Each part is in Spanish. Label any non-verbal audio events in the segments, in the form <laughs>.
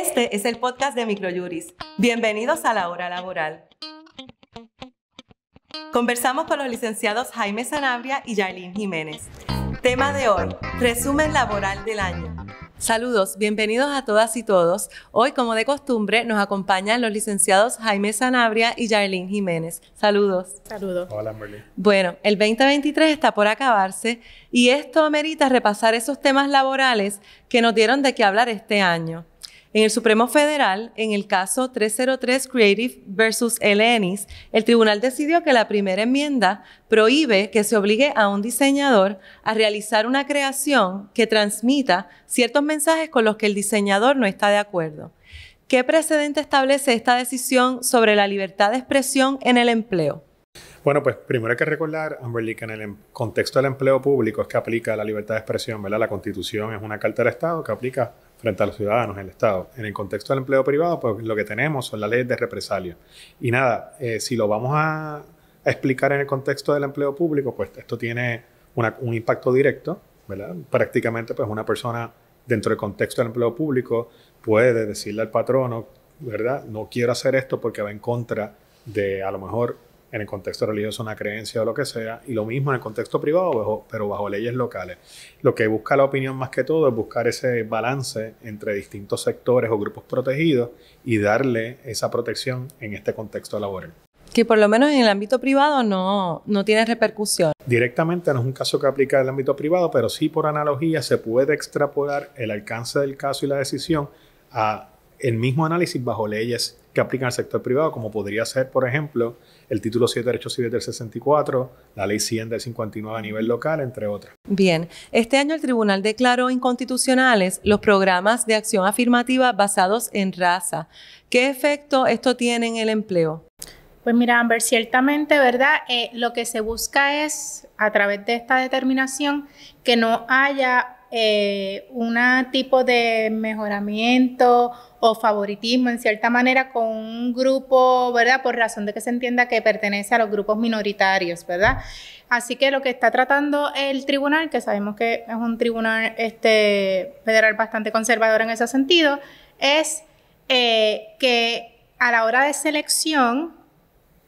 Este es el podcast de Microjuris. Bienvenidos a la hora laboral. Conversamos con los licenciados Jaime Sanabria y Yailin Jiménez. Tema de hoy, resumen laboral del año. Saludos, bienvenidos a todas y todos. Hoy, como de costumbre, nos acompañan los licenciados Jaime Sanabria y Yailin Jiménez. Saludos. Saludos. Hola, Marlene. Bueno, el 2023 está por acabarse y esto amerita repasar esos temas laborales que nos dieron de qué hablar este año. En el Supremo Federal, en el caso 303 Creative versus Elenis, el tribunal decidió que la primera enmienda prohíbe que se obligue a un diseñador a realizar una creación que transmita ciertos mensajes con los que el diseñador no está de acuerdo. ¿Qué precedente establece esta decisión sobre la libertad de expresión en el empleo? Bueno, pues primero hay que recordar, Amberly, que en el em-, contexto del empleo público es que aplica la libertad de expresión, ¿verdad? La Constitución es una carta del Estado que aplica frente a los ciudadanos, el Estado. En el contexto del empleo privado, pues lo que tenemos son las leyes de represalia. Y nada, eh, si lo vamos a, explicar en el contexto del empleo público, pues esto tiene un impacto directo, ¿verdad? Prácticamente, pues una persona dentro del contexto del empleo público puede decirle al patrono, ¿verdad? No quiero hacer esto porque va en contra de a lo mejor en el contexto religioso una creencia o lo que sea, y lo mismo en el contexto privado, pero bajo leyes locales. Lo que busca la opinión más que todo es buscar ese balance entre distintos sectores o grupos protegidos y darle esa protección en este contexto laboral. Que por lo menos en el ámbito privado no, no tiene repercusión. Directamente no es un caso que aplica el ámbito privado, pero sí por analogía se puede extrapolar el alcance del caso y la decisión a el mismo análisis bajo leyes que aplican al sector privado, como podría ser, por ejemplo, el título 7 de Derechos del 64, la ley 100 del 59 a nivel local, entre otras. Bien, este año el tribunal declaró inconstitucionales los programas de acción afirmativa basados en raza. ¿Qué efecto esto tiene en el empleo? Pues mira, Amber, ciertamente, ¿verdad? Eh, lo que se busca es, a través de esta determinación, que no haya eh, un tipo de mejoramiento o favoritismo en cierta manera con un grupo, ¿verdad? Por razón de que se entienda que pertenece a los grupos minoritarios, ¿verdad? Así que lo que está tratando el tribunal, que sabemos que es un tribunal este, federal bastante conservador en ese sentido, es eh, que a la hora de selección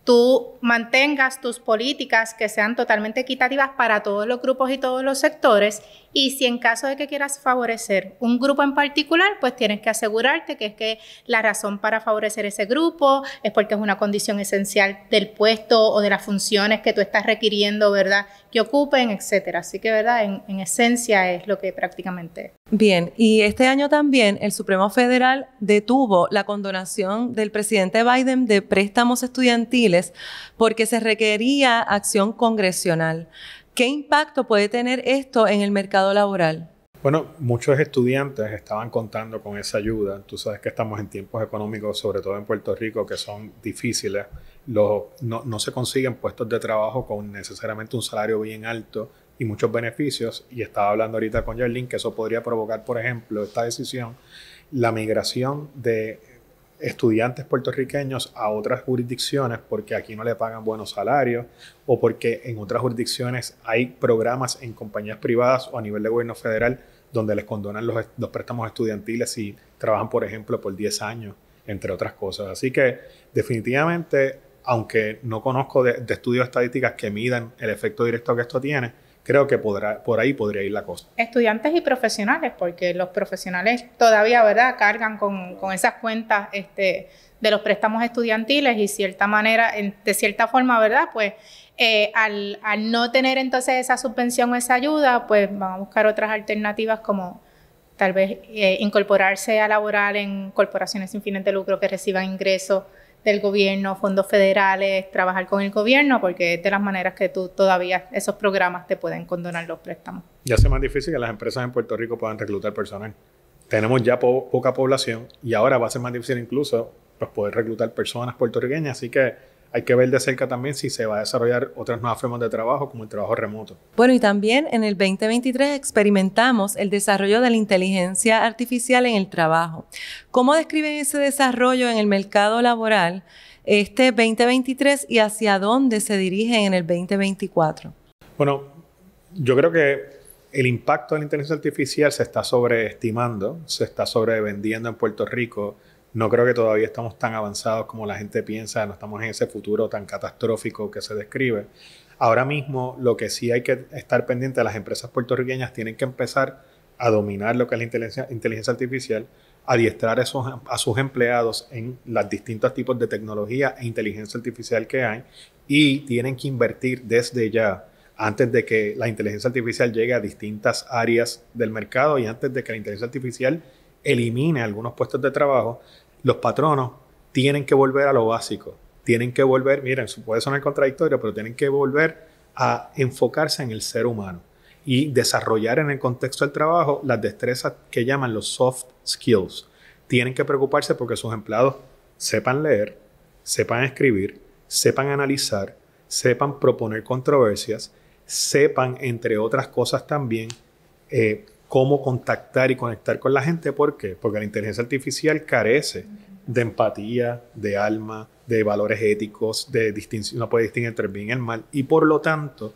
tú mantengas tus políticas que sean totalmente equitativas para todos los grupos y todos los sectores. Y si en caso de que quieras favorecer un grupo en particular, pues tienes que asegurarte que es que la razón para favorecer ese grupo es porque es una condición esencial del puesto o de las funciones que tú estás requiriendo, ¿verdad? que ocupen, etcétera. Así que, ¿verdad? En, esencia es lo que prácticamente Bien, y este año también el Supremo Federal detuvo la condonación del presidente Biden de préstamos estudiantiles porque se requería acción congresional. ¿Qué impacto puede tener esto en el mercado laboral? Bueno, muchos estudiantes estaban contando con esa ayuda. Tú sabes que estamos en tiempos económicos, sobre todo en Puerto Rico, que son difíciles. Los, no, no se consiguen puestos de trabajo con necesariamente un salario bien alto y muchos beneficios. Y estaba hablando ahorita con Jarlín que eso podría provocar, por ejemplo, esta decisión, la migración de estudiantes puertorriqueños a otras jurisdicciones porque aquí no le pagan buenos salarios o porque en otras jurisdicciones hay programas en compañías privadas o a nivel de gobierno federal donde les condonan los, préstamos estudiantiles si trabajan, por ejemplo, por 10 años, entre otras cosas. Así que definitivamente, aunque no conozco de, de estudios estadísticas que midan el efecto directo que esto tiene, creo que por ahí podría ir la cosa. Estudiantes y profesionales, porque los profesionales todavía, ¿verdad?, cargan con, esas cuentas este, de los préstamos estudiantiles y cierta manera, de cierta forma, ¿verdad?, pues eh, al, no tener entonces esa subvención o esa ayuda, pues van a buscar otras alternativas como tal vez eh, incorporarse a laborar en corporaciones sin fines de lucro que reciban ingresos del gobierno, fondos federales, trabajar con el gobierno, porque es de las maneras que tú todavía esos programas te pueden condonar los préstamos. Ya hace más difícil que las empresas en Puerto Rico puedan reclutar personal. Tenemos ya poca población y ahora va a ser más difícil incluso pues, poder reclutar personas puertorriqueñas, así que hay que ver de cerca también si se va a desarrollar otras nuevas formas de trabajo, como el trabajo remoto. Bueno, y también en el 2023 experimentamos el desarrollo de la inteligencia artificial en el trabajo. ¿Cómo describen ese desarrollo en el mercado laboral este 2023 y hacia dónde se dirigen en el 2024? Bueno, yo creo que el impacto de la inteligencia artificial se está sobreestimando, se está sobrevendiendo en Puerto Rico no creo que todavía estamos tan avanzados como la gente piensa, no estamos en ese futuro tan catastrófico que se describe. Ahora mismo lo que sí hay que estar pendiente, las empresas puertorriqueñas tienen que empezar a dominar lo que es la inteligencia, artificial, adiestrar a sus, a sus empleados en los distintos tipos de tecnología e inteligencia artificial que hay y tienen que invertir desde ya antes de que la inteligencia artificial llegue a distintas áreas del mercado y antes de que la inteligencia artificial elimine algunos puestos de trabajo, los patronos tienen que volver a lo básico, tienen que volver, miren, puede sonar contradictorio, pero tienen que volver a enfocarse en el ser humano y desarrollar en el contexto del trabajo las destrezas que llaman los soft skills. Tienen que preocuparse porque sus empleados sepan leer, sepan escribir, sepan analizar, sepan proponer controversias, sepan, entre otras cosas también, eh, cómo contactar y conectar con la gente. ¿Por qué? Porque la inteligencia artificial carece de empatía, de alma, de valores éticos, de distinción, no puede distinguir entre el bien y el mal. Y por lo tanto,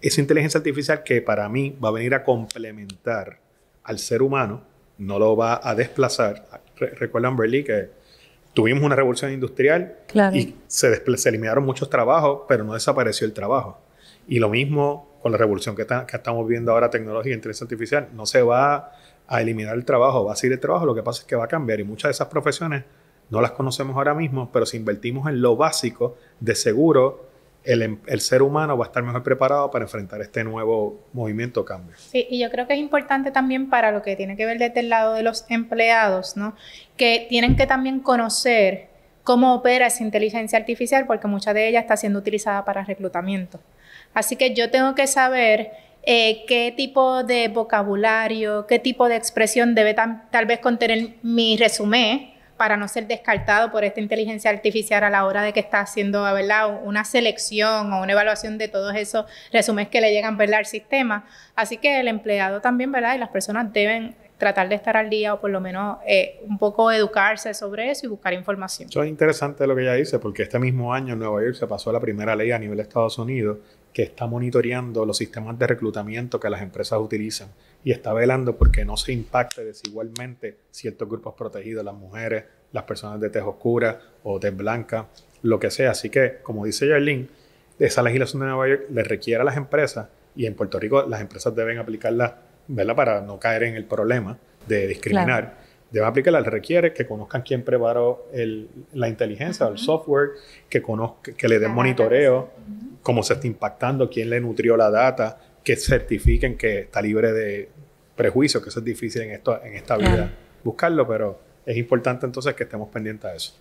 esa inteligencia artificial que para mí va a venir a complementar al ser humano, no lo va a desplazar. Re recuerdan, que tuvimos una revolución industrial y se eliminaron muchos trabajos, pero no desapareció el trabajo. Y lo mismo con la revolución que, estamos viendo ahora, tecnología e inteligencia artificial, no se va a eliminar el trabajo, va a seguir el trabajo, lo que pasa es que va a cambiar y muchas de esas profesiones no las conocemos ahora mismo, pero si invertimos en lo básico, de seguro el, em, ser humano va a estar mejor preparado para enfrentar este nuevo movimiento cambio. Sí, y yo creo que es importante también para lo que tiene que ver desde el lado de los empleados, ¿no? Que tienen que también conocer cómo opera esa inteligencia artificial, porque mucha de ella está siendo utilizada para reclutamiento. Así que yo tengo que saber eh, qué tipo de vocabulario, qué tipo de expresión debe tal vez contener mi resumen para no ser descartado por esta inteligencia artificial a la hora de que está haciendo ¿verdad? una selección o una evaluación de todos esos resúmenes que le llegan al sistema. Así que el empleado también ¿verdad? y las personas deben tratar de estar al día o por lo menos eh, un poco educarse sobre eso y buscar información. Eso es interesante lo que ella dice, porque este mismo año en Nueva York se pasó la primera ley a nivel de Estados Unidos que está monitoreando los sistemas de reclutamiento que las empresas utilizan y está velando porque no se impacte desigualmente ciertos grupos protegidos, las mujeres, las personas de tez oscura o de blanca, lo que sea. Así que, como dice Jarlene, esa legislación de Nueva York le requiere a las empresas y en Puerto Rico las empresas deben aplicarla para no caer en el problema de discriminar aplicar aplicarla, requiere que conozcan quién preparó la inteligencia, o el software, que, que le den monitoreo, cómo se está impactando, quién le nutrió la data, que certifiquen que está libre de prejuicio, que eso es difícil en, esto, en esta vida. Buscarlo, pero es importante entonces que estemos pendientes a eso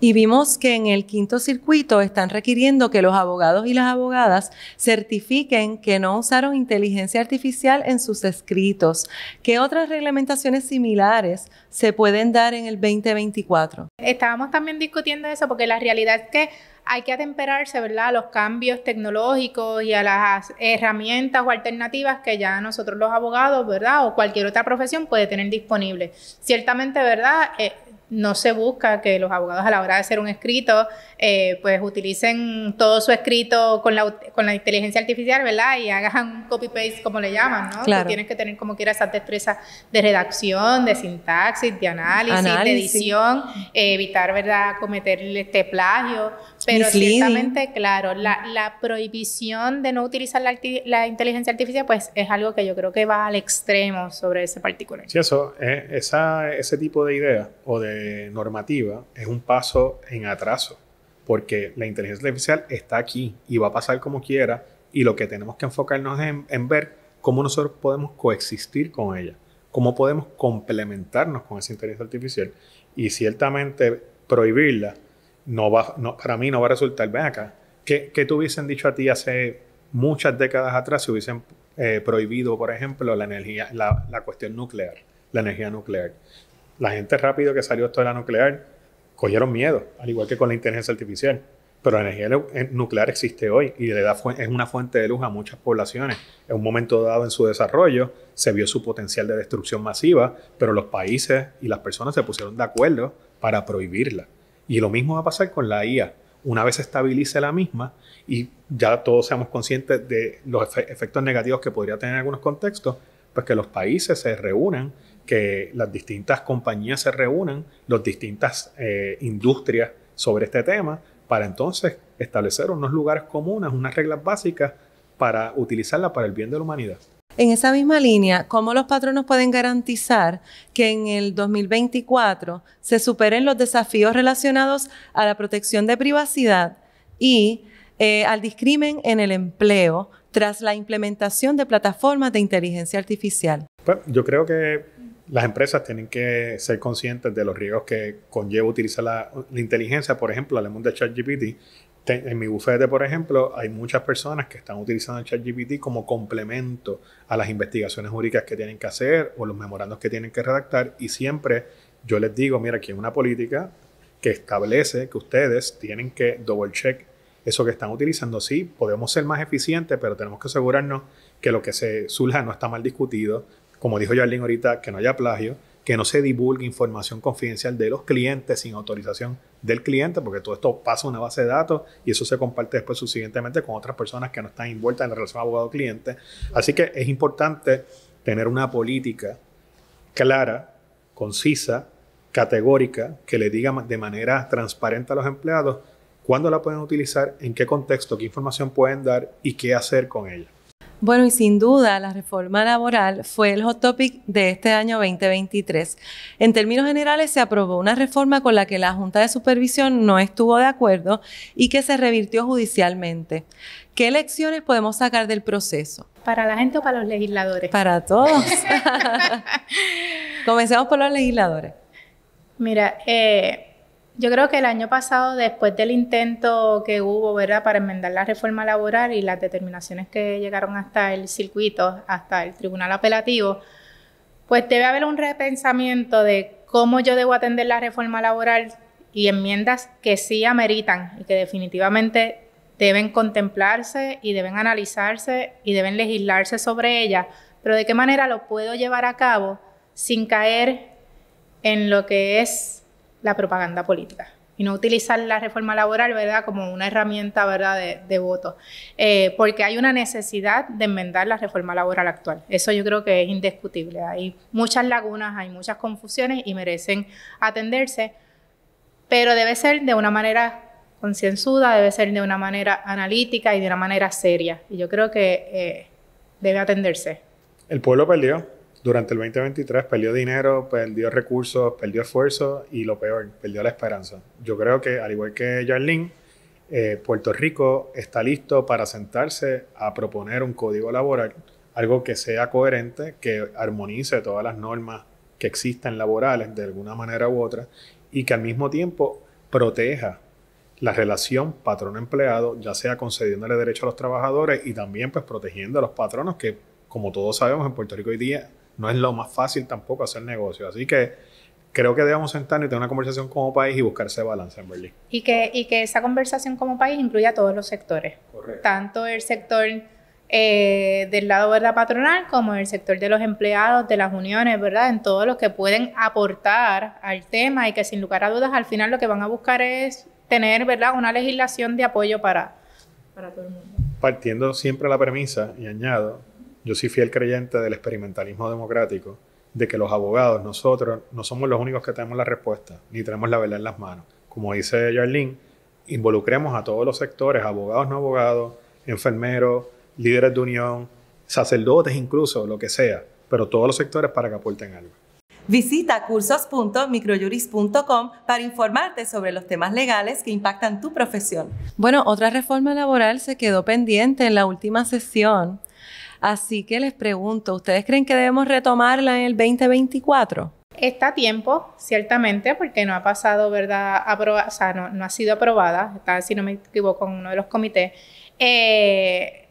y vimos que en el quinto circuito están requiriendo que los abogados y las abogadas certifiquen que no usaron inteligencia artificial en sus escritos. ¿Qué otras reglamentaciones similares se pueden dar en el 2024? Estábamos también discutiendo eso porque la realidad es que hay que atemperarse, ¿verdad?, a los cambios tecnológicos y a las herramientas o alternativas que ya nosotros los abogados, ¿verdad?, o cualquier otra profesión puede tener disponible. Ciertamente, ¿verdad?, eh, no se busca que los abogados a la hora de hacer un escrito, eh, pues utilicen todo su escrito con la, con la inteligencia artificial, ¿verdad? Y hagan un copy-paste, como le llaman, ¿no? Claro. tienes que tener como quiera esas destrezas de redacción, de sintaxis, de análisis, de edición, evitar, ¿verdad?, cometer este plagio, pero ciertamente, claro, la, prohibición de no utilizar la, inteligencia artificial, pues es algo que yo creo que va al extremo sobre ese particular. Sí, eso, eh, ese tipo de idea o de normativa es un paso en atraso, porque la inteligencia artificial está aquí y va a pasar como quiera, y lo que tenemos que enfocarnos es en, en ver cómo nosotros podemos coexistir con ella, cómo podemos complementarnos con esa inteligencia artificial, y ciertamente prohibirla no para mí no va a resultar. Ven acá, ¿qué, te hubiesen dicho a ti hace muchas décadas atrás si hubiesen eh, prohibido, por ejemplo, la energía, la, cuestión nuclear, la energía nuclear? La gente rápido que salió esto de la nuclear cogieron miedo, al igual que con la inteligencia artificial. Pero la energía eh, nuclear existe hoy y le da es una fuente de luz a muchas poblaciones. En un momento dado en su desarrollo se vio su potencial de destrucción masiva, pero los países y las personas se pusieron de acuerdo para prohibirla. Y lo mismo va a pasar con la IA. Una vez se estabilice la misma y ya todos seamos conscientes de los efectos negativos que podría tener en algunos contextos, pues que los países se reúnan, que las distintas compañías se reúnan, las distintas eh, industrias sobre este tema, para entonces establecer unos lugares comunes, unas reglas básicas para utilizarla para el bien de la humanidad. En esa misma línea, ¿cómo los patronos pueden garantizar que en el 2024 se superen los desafíos relacionados a la protección de privacidad y eh, al discrimen en el empleo tras la implementación de plataformas de inteligencia artificial? Pues, yo creo que las empresas tienen que ser conscientes de los riesgos que conlleva utilizar la, inteligencia. Por ejemplo, el mundo de ChatGPT en mi bufete, por ejemplo, hay muchas personas que están utilizando el ChatGPT como complemento a las investigaciones jurídicas que tienen que hacer o los memorandos que tienen que redactar y siempre yo les digo, mira, aquí hay una política que establece que ustedes tienen que double check eso que están utilizando. Sí, podemos ser más eficientes, pero tenemos que asegurarnos que lo que se surja no está mal discutido, como dijo Jarlín ahorita, que no haya plagio, que no se divulgue información confidencial de los clientes sin autorización del cliente, porque todo esto pasa a una base de datos y eso se comparte después subsiguientemente con otras personas que no están envueltas en la relación abogado-cliente. Así que es importante tener una política clara, concisa, categórica, que le diga de manera transparente a los empleados cuándo la pueden utilizar, en qué contexto, qué información pueden dar y qué hacer con ella. Bueno, y sin duda la reforma laboral fue el hot topic de este año 2023. En términos generales, se aprobó una reforma con la que la Junta de Supervisión no estuvo de acuerdo y que se revirtió judicialmente. ¿Qué lecciones podemos sacar del proceso? ¿Para la gente o para los legisladores? Para todos. <laughs> Comencemos por los legisladores. Mira, eh, yo creo que el año pasado, después del intento que hubo ¿verdad? para enmendar la reforma laboral y las determinaciones que llegaron hasta el circuito, hasta el tribunal apelativo, pues debe haber un repensamiento de cómo yo debo atender la reforma laboral y enmiendas que sí ameritan y que definitivamente deben contemplarse y deben analizarse y deben legislarse sobre ellas, pero de qué manera lo puedo llevar a cabo sin caer en lo que es la propaganda política y no utilizar la reforma laboral, ¿verdad?, como una herramienta, ¿verdad?, de, voto, eh, porque hay una necesidad de enmendar la reforma laboral actual. Eso yo creo que es indiscutible. Hay muchas lagunas, hay muchas confusiones y merecen atenderse, pero debe ser de una manera concienzuda, debe ser de una manera analítica y de una manera seria. Y yo creo que eh, debe atenderse. El pueblo perdió durante el 2023 perdió dinero, perdió recursos, perdió esfuerzo y lo peor, perdió la esperanza. Yo creo que, al igual que Jarlín, eh, Puerto Rico está listo para sentarse a proponer un código laboral, algo que sea coherente, que armonice todas las normas que existen laborales de alguna manera u otra y que al mismo tiempo proteja la relación patrón-empleado, ya sea concediéndole derecho a los trabajadores y también pues protegiendo a los patronos que, como todos sabemos, en Puerto Rico hoy día no es lo más fácil tampoco hacer negocio. Así que creo que debemos sentarnos y tener una conversación como país y buscar ese balance en Berlín. Y que, y que esa conversación como país incluya a todos los sectores. Tanto el sector eh, del lado de patronal como el sector de los empleados, de las uniones, ¿verdad? En todos los que pueden aportar al tema y que sin lugar a dudas al final lo que van a buscar es tener, ¿verdad? Una legislación de apoyo para, para todo el mundo. Partiendo siempre la premisa, y añado, yo soy fiel creyente del experimentalismo democrático, de que los abogados, nosotros, no somos los únicos que tenemos la respuesta, ni tenemos la verdad en las manos. Como dice Jarlín, involucremos a todos los sectores, abogados, no abogados, enfermeros, líderes de unión, sacerdotes incluso, lo que sea, pero todos los sectores para que aporten algo. Visita cursos.microjuris.com para informarte sobre los temas legales que impactan tu profesión. Bueno, otra reforma laboral se quedó pendiente en la última sesión Así que les pregunto, ¿ustedes creen que debemos retomarla en el 2024? Está a tiempo, ciertamente, porque no ha pasado, ¿verdad? o sea, no, ha sido aprobada, está, si no me equivoco, en uno de los comités. Eh,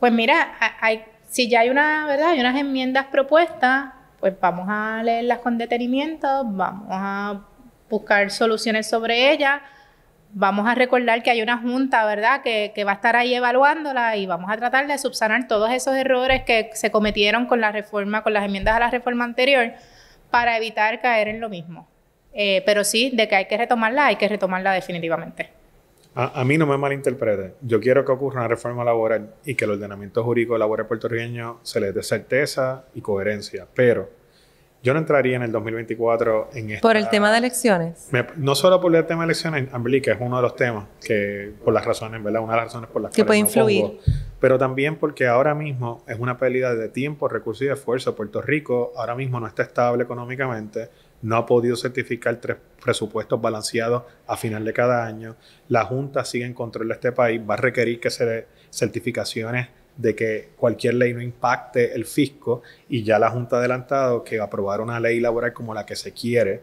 pues mira, hay, si ya hay una, ¿verdad? Hay unas enmiendas propuestas, pues vamos a leerlas con detenimiento, vamos a buscar soluciones sobre ellas vamos a recordar que hay una junta, ¿verdad?, que, va a estar ahí evaluándola y vamos a tratar de subsanar todos esos errores que se cometieron con la reforma, con las enmiendas a la reforma anterior, para evitar caer en lo mismo. Eh, pero sí, de que hay que retomarla, hay que retomarla definitivamente. A, a, mí no me malinterprete. Yo quiero que ocurra una reforma laboral y que el ordenamiento jurídico laboral puertorriqueño se le dé certeza y coherencia, pero yo no entraría en el 2024 en esto. ¿Por el tema de elecciones? no solo por el tema de elecciones, que es uno de los temas que, por las razones, ¿verdad? Una de las razones por las que puede influir. pero también porque ahora mismo es una pérdida de tiempo, recursos y esfuerzo. Puerto Rico ahora mismo no está estable económicamente, no ha podido certificar tres presupuestos balanceados a final de cada año. La Junta sigue en control de este país, va a requerir que se certificaciones de que cualquier ley no impacte el fisco y ya la Junta adelantado que aprobar una ley laboral como la que se quiere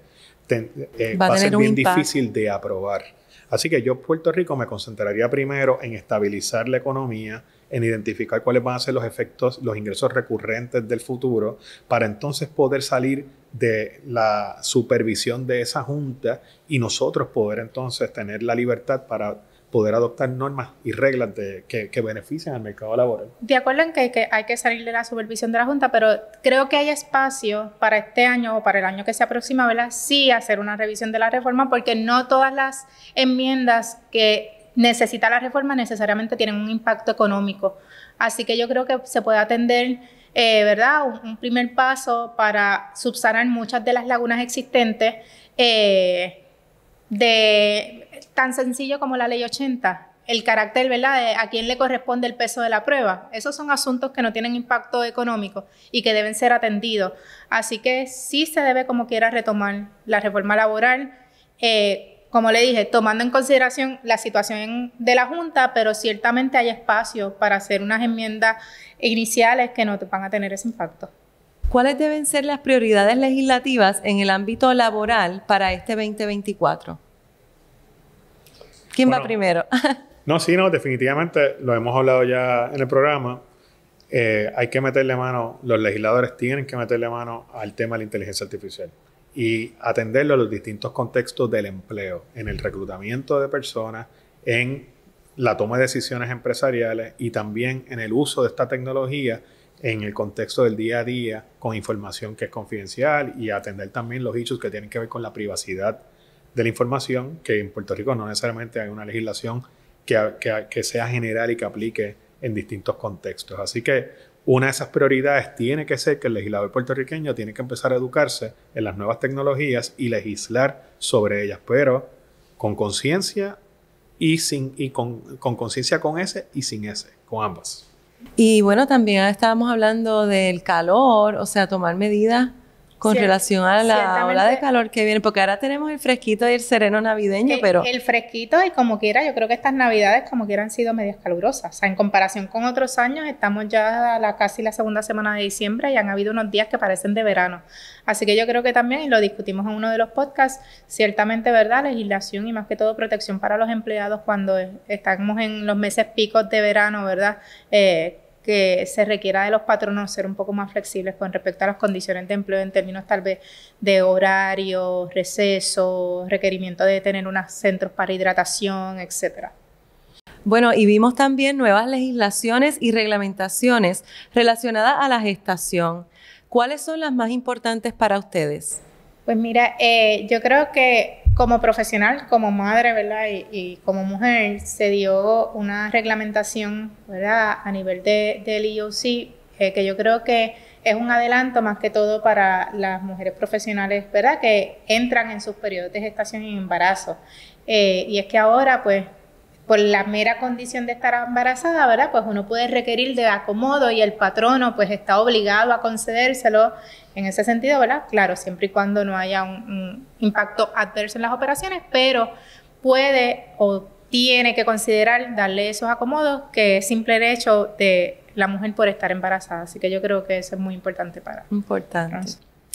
eh, va, a ser bien difícil de aprobar. Así que yo, Puerto Rico, me concentraría primero en estabilizar la economía, en identificar cuáles van a ser los efectos, los ingresos recurrentes del futuro, para entonces poder salir de la supervisión de esa junta y nosotros poder entonces tener la libertad para poder adoptar normas y reglas que, que, beneficien al mercado laboral. De acuerdo en que, que, hay que salir de la supervisión de la Junta, pero creo que hay espacio para este año o para el año que se aproxima, ¿verdad? Sí hacer una revisión de la reforma porque no todas las enmiendas que necesita la reforma necesariamente tienen un impacto económico. Así que yo creo que se puede atender... Eh, ¿verdad? Un, primer paso para subsanar muchas de las lagunas existentes eh, de tan sencillo como la ley 80, el carácter, ¿verdad?, de a quién le corresponde el peso de la prueba. Esos son asuntos que no tienen impacto económico y que deben ser atendidos. Así que sí se debe, como quiera, retomar la reforma laboral. Eh, como le dije, tomando en consideración la situación de la Junta, pero ciertamente hay espacio para hacer unas enmiendas iniciales que no van a tener ese impacto. ¿Cuáles deben ser las prioridades legislativas en el ámbito laboral para este 2024? ¿Quién va primero? <laughs> no, sí, no, definitivamente lo hemos hablado ya en el programa. Eh, hay que meterle mano, los legisladores tienen que meterle mano al tema de la inteligencia artificial y atenderlo a los distintos contextos del empleo, en el reclutamiento de personas, en la toma de decisiones empresariales y también en el uso de esta tecnología en el contexto del día a día con información que es confidencial y atender también los hechos que tienen que ver con la privacidad de la información, que en Puerto Rico no necesariamente hay una legislación que, que, que sea general y que aplique en distintos contextos. Así que una de esas prioridades tiene que ser que el legislador puertorriqueño tiene que empezar a educarse en las nuevas tecnologías y legislar sobre ellas, pero con conciencia y, sin, y con conciencia con ese y sin ese, con ambas. Y bueno, también estábamos hablando del calor, o sea, tomar medidas con relación a la ola de calor que viene, porque ahora tenemos el fresquito y el sereno navideño, pero... El fresquito y como quiera, yo creo que estas navidades como quiera han sido medias calurosas, o sea, en comparación con otros años estamos ya a la, casi la segunda semana de diciembre y han habido unos días que parecen de verano, así que yo creo que también, y lo discutimos en uno de los podcasts, ciertamente, ¿verdad? Legislación y más que todo protección para los empleados cuando estamos en los meses picos de verano, ¿verdad? Eh, se requiera de los patronos ser un poco más flexibles con respecto a las condiciones de empleo en términos tal vez de horario, receso, requerimiento de tener unos centros para hidratación, etcétera. Bueno, y vimos también nuevas legislaciones y reglamentaciones relacionadas a la gestación. ¿Cuáles son las más importantes para ustedes? Pues mira, eh, yo creo que como profesional, como madre, ¿verdad? Y, como mujer, se dio una reglamentación, ¿verdad? A nivel de, del IOC, eh, que yo creo que es un adelanto más que todo para las mujeres profesionales, ¿verdad? Que entran en sus periodos de gestación y embarazo. Eh, y es que ahora, pues, por la mera condición de estar embarazada, ¿verdad? Pues uno puede requerir de acomodo y el patrono pues está obligado a concedérselo en ese sentido, ¿verdad? Claro, siempre y cuando no haya un, impacto adverso en las operaciones, pero puede o tiene que considerar darle esos acomodos que es simple derecho de la mujer por estar embarazada. Así que yo creo que eso es muy importante para. Importante.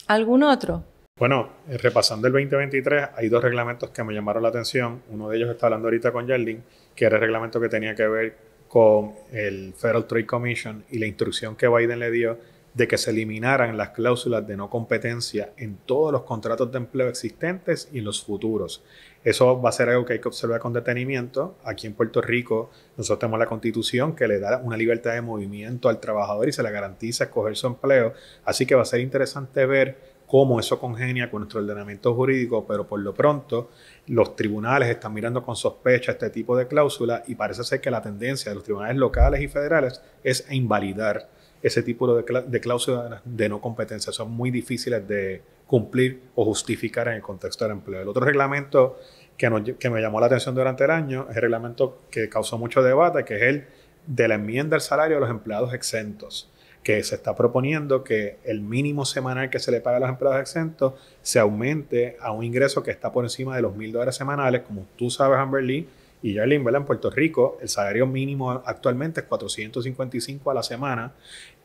¿Algún otro? Bueno, repasando el 2023, hay dos reglamentos que me llamaron la atención. Uno de ellos está hablando ahorita con Jardín que era el reglamento que tenía que ver con el Federal Trade Commission y la instrucción que Biden le dio de que se eliminaran las cláusulas de no competencia en todos los contratos de empleo existentes y en los futuros. Eso va a ser algo que hay que observar con detenimiento. Aquí en Puerto Rico nosotros tenemos la constitución que le da una libertad de movimiento al trabajador y se le garantiza escoger su empleo. Así que va a ser interesante ver cómo eso congenia con nuestro ordenamiento jurídico, pero por lo pronto los tribunales están mirando con sospecha este tipo de cláusula y parece ser que la tendencia de los tribunales locales y federales es invalidar ese tipo de, cláusulas de no competencia. Son muy difíciles de cumplir o justificar en el contexto del empleo. El otro reglamento que, me llamó la atención durante el año es el reglamento que causó mucho debate, que es el de la enmienda al salario de los empleados exentos que se está proponiendo que el mínimo semanal que se le paga a los empleados exentos se aumente a un ingreso que está por encima de los mil dólares semanales. Como tú sabes, Amberly, y ya en en Puerto Rico, el salario mínimo actualmente es 455 a la semana.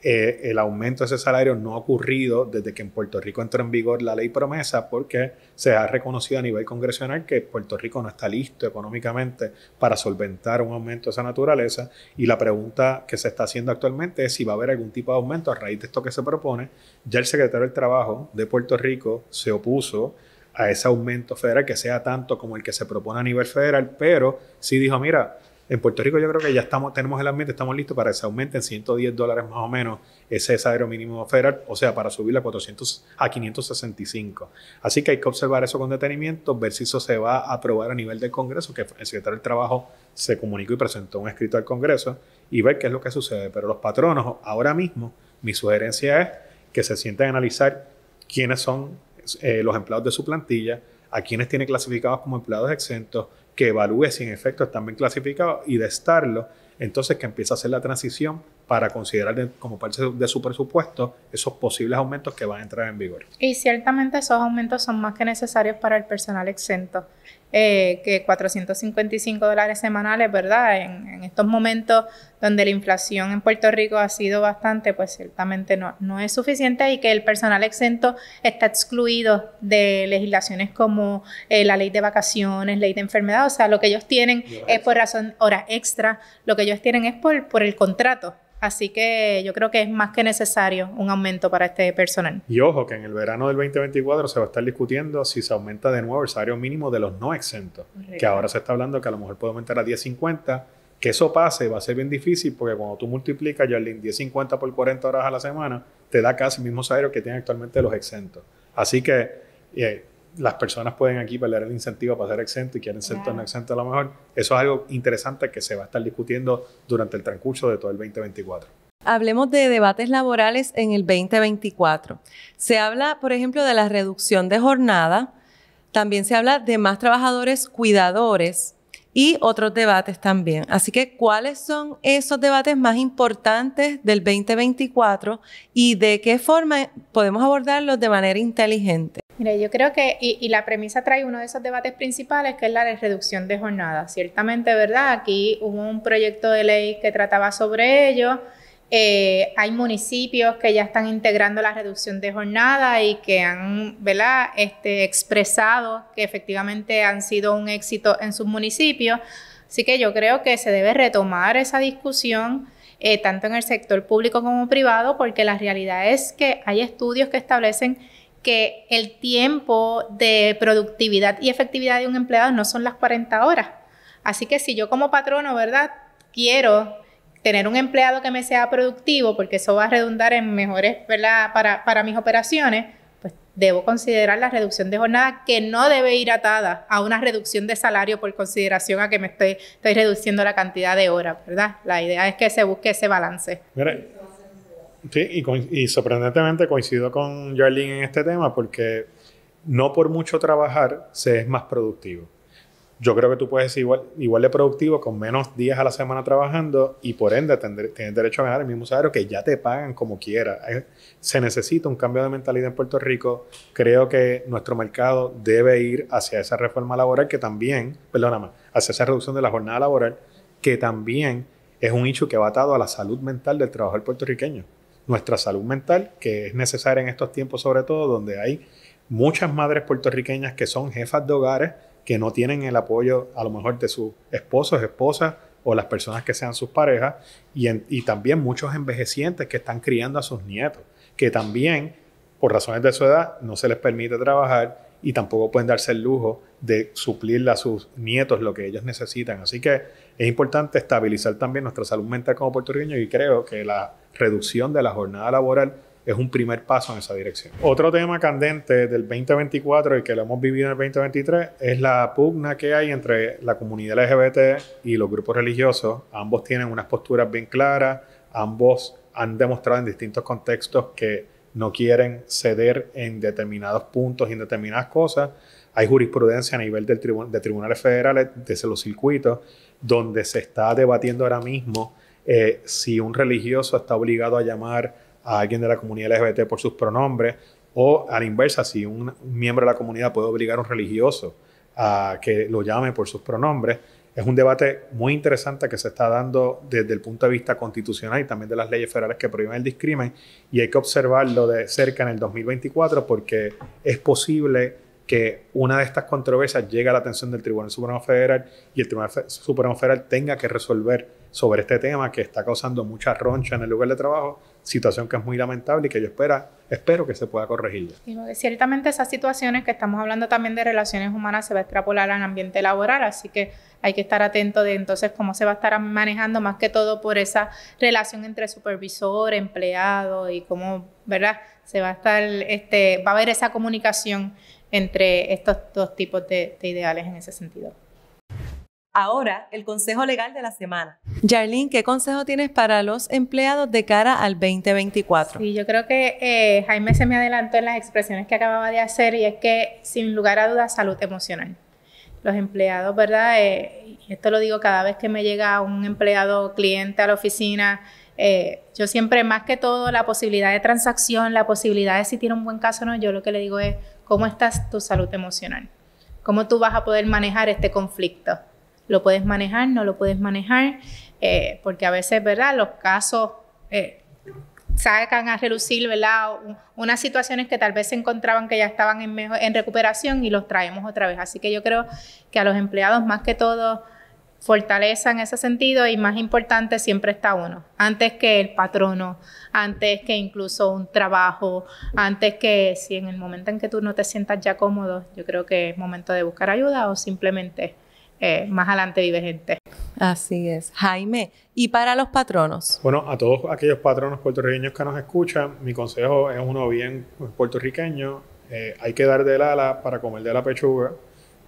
Eh, el aumento de ese salario no ha ocurrido desde que en Puerto Rico entró en vigor la ley promesa porque se ha reconocido a nivel congresional que Puerto Rico no está listo económicamente para solventar un aumento de esa naturaleza y la pregunta que se está haciendo actualmente es si va a haber algún tipo de aumento a raíz de esto que se propone. Ya el secretario del Trabajo de Puerto Rico se opuso a ese aumento federal que sea tanto como el que se propone a nivel federal, pero sí dijo, mira, en Puerto Rico yo creo que ya estamos, tenemos el ambiente, estamos listos para que se aumente en 110 dólares más o menos ese salario mínimo federal, o sea, para subir a 400 a 565. Así que hay que observar eso con detenimiento, ver si eso se va a aprobar a nivel del Congreso, que el secretario del Trabajo se comunicó y presentó un escrito al Congreso, y ver qué es lo que sucede. Pero los patronos, ahora mismo, mi sugerencia es que se sienten a analizar quiénes son eh, los empleados de su plantilla, a quienes tiene clasificados como empleados exentos, que evalúe si en efecto están bien clasificados y de estarlo, entonces que empiece a hacer la transición para considerar como parte de su presupuesto esos posibles aumentos que van a entrar en vigor. Y ciertamente esos aumentos son más que necesarios para el personal exento. Eh, que 455 dólares semanales, ¿verdad? En, estos momentos donde la inflación en Puerto Rico ha sido bastante, pues ciertamente no, no es suficiente y que el personal exento está excluido de legislaciones como eh, la ley de vacaciones, ley de enfermedad, o sea, lo que ellos tienen es por razón horas extra, lo que ellos tienen es por, por el contrato. Así que yo creo que es más que necesario un aumento para este personal. Y ojo que en el verano del 2024 se va a estar discutiendo si se aumenta de nuevo el salario mínimo de los no exento, Que ahora se está hablando que a lo mejor puede aumentar a 10.50. Que eso pase va a ser bien difícil porque cuando tú multiplicas, Jarlin, 10.50 por 40 horas a la semana, te da casi el mismo salario que tienen actualmente los exentos. Así que eh, las personas pueden aquí pelear el incentivo para ser exento y quieren ser un exento a lo mejor. Eso es algo interesante que se va a estar discutiendo durante el transcurso de todo el 2024. Hablemos de debates laborales en el 2024. Se habla, por ejemplo, de la reducción de jornada, también se habla de más trabajadores cuidadores y otros debates también. Así que, ¿cuáles son esos debates más importantes del 2024 y de qué forma podemos abordarlos de manera inteligente? Mira, yo creo que, y, la premisa trae uno de esos debates principales, que es la de reducción de jornadas. Ciertamente, ¿verdad? Aquí hubo un proyecto de ley que trataba sobre ello. Eh, hay municipios que ya están integrando la reducción de jornada y que han ¿verdad? Este, expresado que efectivamente han sido un éxito en sus municipios. Así que yo creo que se debe retomar esa discusión. Eh, tanto en el sector público como privado, porque la realidad es que hay estudios que establecen que el tiempo de productividad y efectividad de un empleado no son las 40 horas. Así que si yo como patrono, ¿verdad? Quiero tener un empleado que me sea productivo, porque eso va a redundar en mejores Para, mis operaciones, pues debo considerar la reducción de jornada que no debe ir atada a una reducción de salario por consideración a que me estoy, estoy reduciendo la cantidad de horas, ¿verdad? La idea es que se busque ese balance. sí, y, sorprendentemente coincido con Jarlene en este tema porque no por mucho trabajar se es más productivo yo creo que tú puedes ser igual, igual de productivo con menos días a la semana trabajando y por ende tener derecho a ganar el mismo salario que ya te pagan como quiera. Eh, se necesita un cambio de mentalidad en Puerto Rico. Creo que nuestro mercado debe ir hacia esa reforma laboral que también, perdóname, hacia esa reducción de la jornada laboral que también es un hecho que va atado a la salud mental del trabajador puertorriqueño. Nuestra salud mental, que es necesaria en estos tiempos sobre todo, donde hay muchas madres puertorriqueñas que son jefas de hogares, que no tienen el apoyo a lo mejor de sus esposos, esposas o las personas que sean sus parejas y, y también muchos envejecientes que están criando a sus nietos, que también por razones de su edad no se les permite trabajar y tampoco pueden darse el lujo de suplirle a sus nietos lo que ellos necesitan. Así que es importante estabilizar también nuestra salud mental como puertorriqueños y creo que la reducción de la jornada laboral es un primer paso en esa dirección. Otro tema candente del 2024 y que lo hemos vivido en el 2023 es la pugna que hay entre la comunidad LGBT y los grupos religiosos. Ambos tienen unas posturas bien claras, ambos han demostrado en distintos contextos que no quieren ceder en determinados puntos y en determinadas cosas. Hay jurisprudencia a nivel de tribunales federales, desde los circuitos, donde se está debatiendo ahora mismo eh, si un religioso está obligado a llamar a alguien de la comunidad LGBT por sus pronombres, o a la inversa, si un miembro de la comunidad puede obligar a un religioso a que lo llame por sus pronombres, es un debate muy interesante que se está dando desde el punto de vista constitucional y también de las leyes federales que prohíben el discrimen y hay que observarlo de cerca en el 2024 porque es posible que una de estas controversias llegue a la atención del Tribunal Supremo Federal y el Tribunal Supremo Federal tenga que resolver sobre este tema que está causando mucha roncha en el lugar de trabajo, situación que es muy lamentable y que yo espera, espero que se pueda corregir. Y ciertamente esas situaciones que estamos hablando también de relaciones humanas se va a extrapolar al ambiente laboral, así que hay que estar atento de entonces cómo se va a estar manejando más que todo por esa relación entre supervisor, empleado y cómo, ¿verdad? Se va a estar, este, va a haber esa comunicación entre estos dos tipos de ideales en ese sentido. Ahora, el consejo legal de la semana. Jarlene, ¿qué consejo tienes para los empleados de cara al 2024? Sí, yo creo que eh, Jaime se me adelantó en las expresiones que acababa de hacer y es que, sin lugar a dudas, salud emocional. Los empleados, ¿verdad? Eh, esto lo digo cada vez que me llega un empleado cliente a la oficina, eh, yo siempre, más que todo, la posibilidad de transacción, la posibilidad de si tiene un buen caso o no, yo lo que le digo es, ¿cómo estás tu salud emocional? ¿Cómo tú vas a poder manejar este conflicto? lo puedes manejar, no lo puedes manejar, eh, porque a veces, ¿verdad? Los casos eh, sacan a relucir, ¿verdad? Unas situaciones que tal vez se encontraban que ya estaban en, en recuperación y los traemos otra vez. Así que yo creo que a los empleados más que todo fortalezan en ese sentido y más importante siempre está uno, antes que el patrono, antes que incluso un trabajo, antes que si en el momento en que tú no te sientas ya cómodo, yo creo que es momento de buscar ayuda o simplemente eh, más adelante vive gente. Así es. Jaime, ¿y para los patronos? Bueno, a todos aquellos patronos puertorriqueños que nos escuchan, mi consejo es uno bien pues, puertorriqueño. Eh, hay que dar del ala para comer de la pechuga.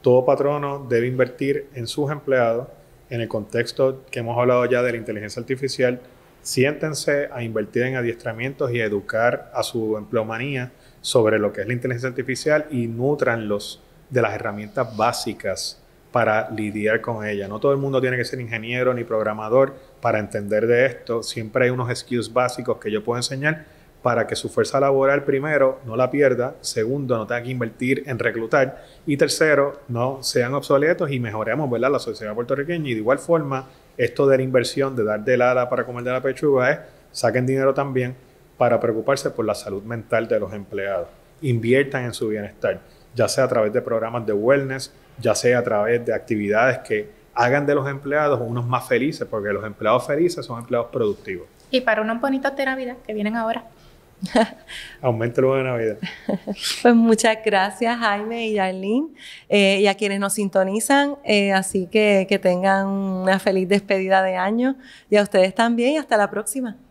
Todo patrono debe invertir en sus empleados. En el contexto que hemos hablado ya de la inteligencia artificial, siéntense a invertir en adiestramientos y educar a su empleomanía sobre lo que es la inteligencia artificial y nutranlos de las herramientas básicas para lidiar con ella. No todo el mundo tiene que ser ingeniero ni programador para entender de esto. Siempre hay unos skills básicos que yo puedo enseñar para que su fuerza laboral, primero, no la pierda, segundo, no tenga que invertir en reclutar, y tercero, no sean obsoletos y mejoremos ¿verdad? la sociedad puertorriqueña. Y de igual forma, esto de la inversión, de dar de ala para comer de la pechuga, es saquen dinero también para preocuparse por la salud mental de los empleados. Inviertan en su bienestar, ya sea a través de programas de wellness, ya sea a través de actividades que hagan de los empleados unos más felices, porque los empleados felices son empleados productivos. Y para unos bonitos de Navidad que vienen ahora. luego <laughs> de Navidad. <laughs> Pues muchas gracias Jaime y Arlene eh, y a quienes nos sintonizan. Eh, así que que tengan una feliz despedida de año y a ustedes también y hasta la próxima.